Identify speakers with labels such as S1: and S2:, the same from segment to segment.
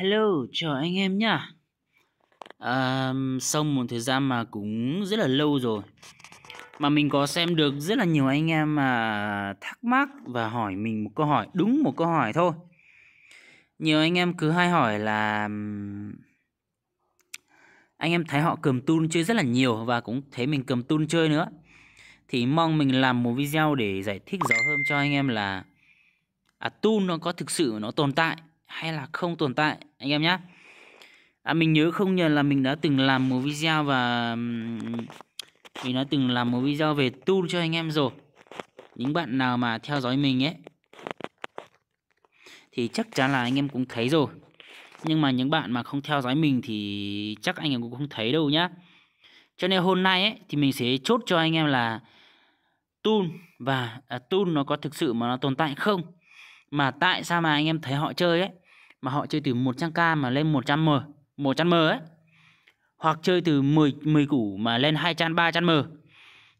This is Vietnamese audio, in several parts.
S1: Hello, chào anh em nhá. À, sau một thời gian mà cũng rất là lâu rồi mà mình có xem được rất là nhiều anh em mà thắc mắc và hỏi mình một câu hỏi đúng một câu hỏi thôi nhiều anh em cứ hay hỏi là anh em thấy họ cầm tun chơi rất là nhiều và cũng thấy mình cầm tun chơi nữa thì mong mình làm một video để giải thích rõ hơn cho anh em là à, tun nó có thực sự nó tồn tại hay là không tồn tại anh em nhé à, mình nhớ không nhờ là mình đã từng làm một video và mình đã từng làm một video về tool cho anh em rồi những bạn nào mà theo dõi mình ấy thì chắc chắn là anh em cũng thấy rồi nhưng mà những bạn mà không theo dõi mình thì chắc anh em cũng không thấy đâu nhá cho nên hôm nay ấy, thì mình sẽ chốt cho anh em là tool và à, tool nó có thực sự mà nó tồn tại không mà tại sao mà anh em thấy họ chơi ấy mà họ chơi từ 100k mà lên 100m 100m ấy hoặc chơi từ 10 10 củ mà lên 200 300m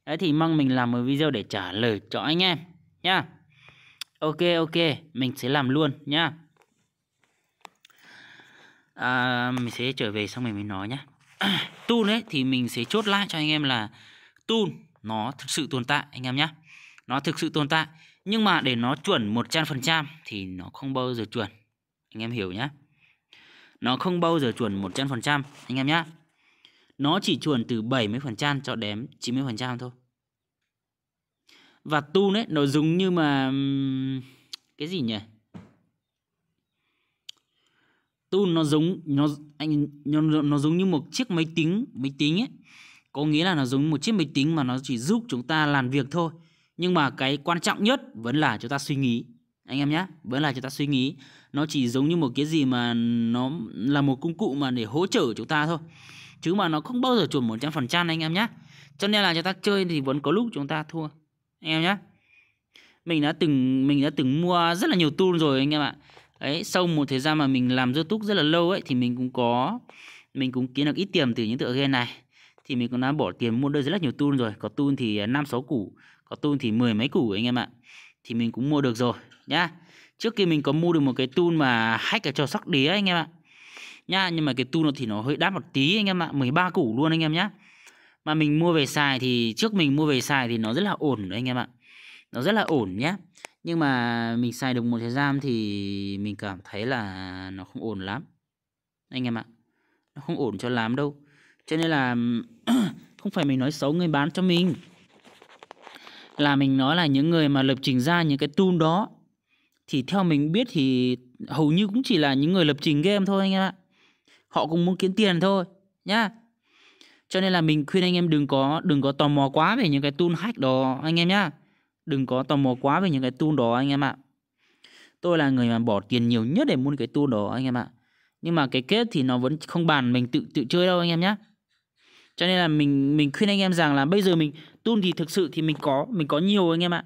S1: đấy thì mong mình làm một video để trả lời cho anh em nha ok ok mình sẽ làm luôn nha à, mình sẽ trở về xong mình nói nhá à, tool ấy thì mình sẽ chốt lại cho anh em là tool nó thực sự tồn tại anh em nhá nó thực sự tồn tại nhưng mà để nó chuẩn 100% thì nó không bao giờ chuẩn anh em hiểu nhé nó không bao giờ chuẩn 100% anh em nhé nó chỉ chuẩn từ 70% cho đến 90% thôi và tu đấy nó giống như mà cái gì nhỉ tu nó giống nó anh nó, nó giống như một chiếc máy tính máy tính ấy có nghĩa là nó giống một chiếc máy tính mà nó chỉ giúp chúng ta làm việc thôi nhưng mà cái quan trọng nhất vẫn là chúng ta suy nghĩ anh em nhé vẫn là chúng ta suy nghĩ nó chỉ giống như một cái gì mà nó là một công cụ mà để hỗ trợ chúng ta thôi chứ mà nó không bao giờ chuẩn một trăm phần trăm anh em nhé cho nên là chúng ta chơi thì vẫn có lúc chúng ta thua anh em nhé mình đã từng mình đã từng mua rất là nhiều tool rồi anh em ạ ấy sau một thời gian mà mình làm youtube rất là lâu ấy thì mình cũng có mình cũng kiếm được ít tiền từ những tựa game này thì mình cũng đã bỏ tiền mua được rất là nhiều tool rồi có tool thì năm sáu củ có tun thì mười mấy củ anh em ạ thì mình cũng mua được rồi nhá trước kia mình có mua được một cái tun mà hack cả trò sóc đĩa anh em ạ nhá nhưng mà cái nó thì nó hơi đắt một tí anh em ạ 13 củ luôn anh em nhá mà mình mua về xài thì trước mình mua về xài thì nó rất là ổn anh em ạ nó rất là ổn nhá nhưng mà mình xài được một thời gian thì mình cảm thấy là nó không ổn lắm anh em ạ nó không ổn cho lắm đâu cho nên là không phải mình nói xấu người bán cho mình là mình nói là những người mà lập trình ra những cái tool đó thì theo mình biết thì hầu như cũng chỉ là những người lập trình game thôi anh em ạ. Họ cũng muốn kiếm tiền thôi nhá. Cho nên là mình khuyên anh em đừng có đừng có tò mò quá về những cái tool hack đó anh em nhá. Đừng có tò mò quá về những cái tool đó anh em ạ. Tôi là người mà bỏ tiền nhiều nhất để mua cái tool đó anh em ạ. Nhưng mà cái kết thì nó vẫn không bàn mình tự tự chơi đâu anh em nhá cho nên là mình mình khuyên anh em rằng là bây giờ mình tun thì thực sự thì mình có mình có nhiều anh em ạ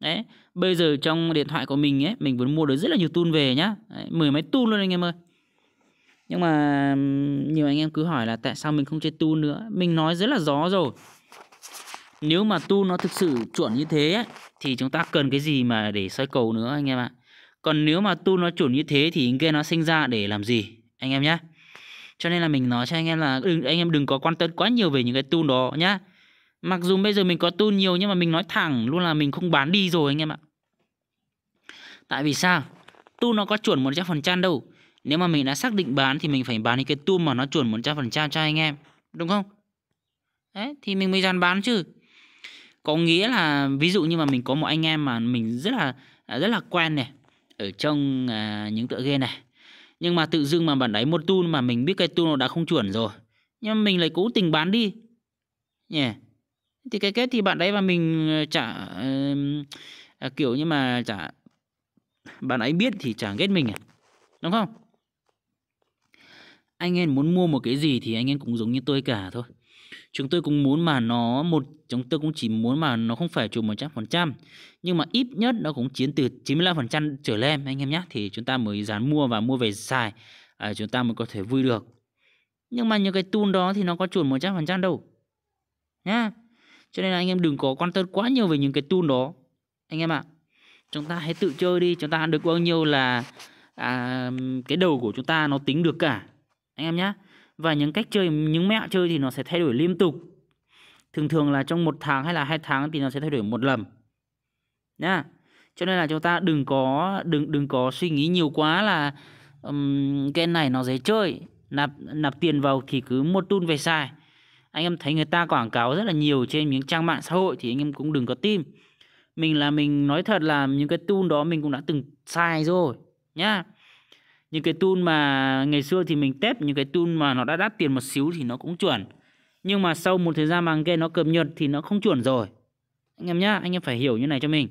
S1: đấy bây giờ trong điện thoại của mình ấy mình vẫn mua được rất là nhiều tun về nhá đấy, mười mấy tun luôn anh em ơi nhưng mà nhiều anh em cứ hỏi là tại sao mình không chơi tun nữa mình nói rất là gió rồi nếu mà tun nó thực sự chuẩn như thế ấy, thì chúng ta cần cái gì mà để xoay cầu nữa anh em ạ còn nếu mà tool nó chuẩn như thế thì game nó sinh ra để làm gì anh em nhé cho nên là mình nói cho anh em là đừng, anh em đừng có quan tâm quá nhiều về những cái tool đó nhá mặc dù bây giờ mình có tool nhiều nhưng mà mình nói thẳng luôn là mình không bán đi rồi anh em ạ tại vì sao tool nó có chuẩn một trăm phần trăm đâu nếu mà mình đã xác định bán thì mình phải bán những cái tool mà nó chuẩn một trăm phần trăm cho anh em đúng không đấy thì mình mới dàn bán chứ có nghĩa là ví dụ như mà mình có một anh em mà mình rất là à, rất là quen này ở trong à, những tựa game này nhưng mà tự dưng mà bạn ấy một tool mà mình biết cái tool nó đã không chuẩn rồi. Nhưng mà mình lại cố tình bán đi. Nhỉ. Yeah. Thì cái kết thì bạn ấy và mình ờ, chả uh, kiểu như mà chả bạn ấy biết thì chả ghét mình à. Đúng không? Anh em muốn mua một cái gì thì anh em cũng giống như tôi cả thôi chúng tôi cũng muốn mà nó một chúng tôi cũng chỉ muốn mà nó không phải trùng trăm nhưng mà ít nhất nó cũng chiến từ 95% trở lên anh em nhé thì chúng ta mới dán mua và mua về xài à, chúng ta mới có thể vui được nhưng mà những cái tool đó thì nó có chuẩn trăm đâu nhá cho nên là anh em đừng có quan tâm quá nhiều về những cái tool đó anh em ạ à, chúng ta hãy tự chơi đi chúng ta ăn được bao nhiêu là à, cái đầu của chúng ta nó tính được cả anh em nhé và những cách chơi những mẹo chơi thì nó sẽ thay đổi liên tục thường thường là trong một tháng hay là hai tháng thì nó sẽ thay đổi một lần nha cho nên là chúng ta đừng có đừng đừng có suy nghĩ nhiều quá là um, cái này nó dễ chơi nạp nạp tiền vào thì cứ một tun về sai anh em thấy người ta quảng cáo rất là nhiều trên những trang mạng xã hội thì anh em cũng đừng có tin mình là mình nói thật là những cái tool đó mình cũng đã từng sai rồi nhá những cái tool mà ngày xưa thì mình test những cái tool mà nó đã đắt tiền một xíu thì nó cũng chuẩn nhưng mà sau một thời gian mà game nó cập nhật thì nó không chuẩn rồi anh em nhá anh em phải hiểu như này cho mình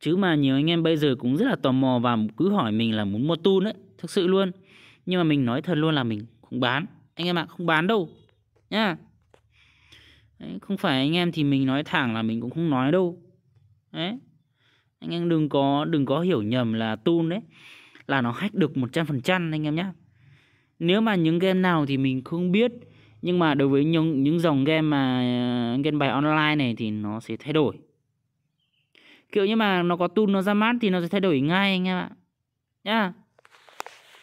S1: chứ mà nhiều anh em bây giờ cũng rất là tò mò và cứ hỏi mình là muốn mua tool đấy thực sự luôn nhưng mà mình nói thật luôn là mình không bán anh em ạ à, không bán đâu nhá đấy, không phải anh em thì mình nói thẳng là mình cũng không nói đâu đấy anh em đừng có đừng có hiểu nhầm là tool đấy là nó hack được 100% anh em nhé nếu mà những game nào thì mình không biết nhưng mà đối với những những dòng game mà ờ, game bài online này thì nó sẽ thay đổi kiểu như mà nó có tool nó ra mắt thì nó sẽ thay đổi ngay anh em ạ nhá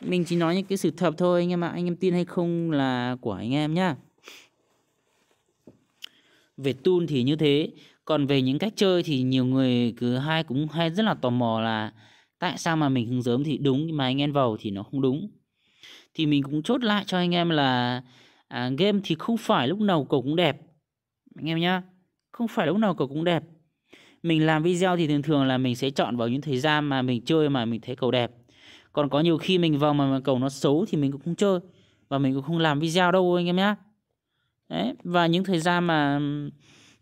S1: mình chỉ nói những cái sự thật thôi anh em ạ anh em tin hay không là của anh em nhá về tool thì như thế còn về những cách chơi thì nhiều người cứ hay cũng hay rất là tò mò là tại sao mà mình hướng dớm thì đúng nhưng mà anh em vào thì nó không đúng thì mình cũng chốt lại cho anh em là à, game thì không phải lúc nào cầu cũng đẹp anh em nhá không phải lúc nào cầu cũng đẹp mình làm video thì thường thường là mình sẽ chọn vào những thời gian mà mình chơi mà mình thấy cầu đẹp còn có nhiều khi mình vào mà cầu nó xấu thì mình cũng không chơi và mình cũng không làm video đâu anh em nhá đấy và những thời gian mà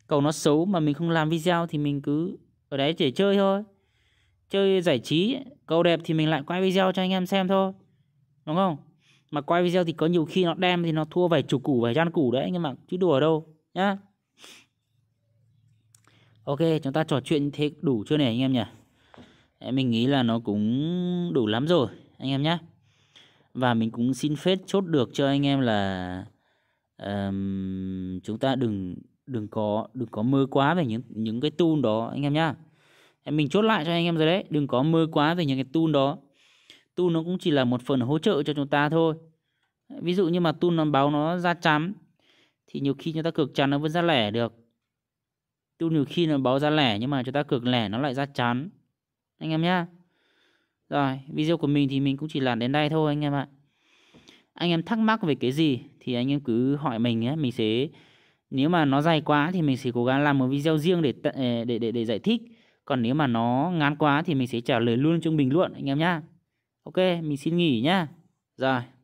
S1: cầu nó xấu mà mình không làm video thì mình cứ ở đấy để chơi thôi chơi giải trí câu đẹp thì mình lại quay video cho anh em xem thôi đúng không mà quay video thì có nhiều khi nó đem thì nó thua vài chục củ vài gian củ đấy anh em ạ chứ đùa đâu nhá ok chúng ta trò chuyện thế đủ chưa này anh em nhỉ mình nghĩ là nó cũng đủ lắm rồi anh em nhé và mình cũng xin phép chốt được cho anh em là um, chúng ta đừng đừng có đừng có mơ quá về những những cái tool đó anh em nhá mình chốt lại cho anh em rồi đấy đừng có mơ quá về những cái tool đó tool nó cũng chỉ là một phần hỗ trợ cho chúng ta thôi ví dụ như mà tool nó báo nó ra chấm thì nhiều khi chúng ta cược chắn nó vẫn ra lẻ được tool nhiều khi nó báo ra lẻ nhưng mà chúng ta cược lẻ nó lại ra chắn anh em nhá rồi video của mình thì mình cũng chỉ làm đến đây thôi anh em ạ anh em thắc mắc về cái gì thì anh em cứ hỏi mình nhé, mình sẽ nếu mà nó dài quá thì mình sẽ cố gắng làm một video riêng để để để, để giải thích còn nếu mà nó ngán quá thì mình sẽ trả lời luôn trung bình luôn anh em nhá ok mình xin nghỉ nhá rồi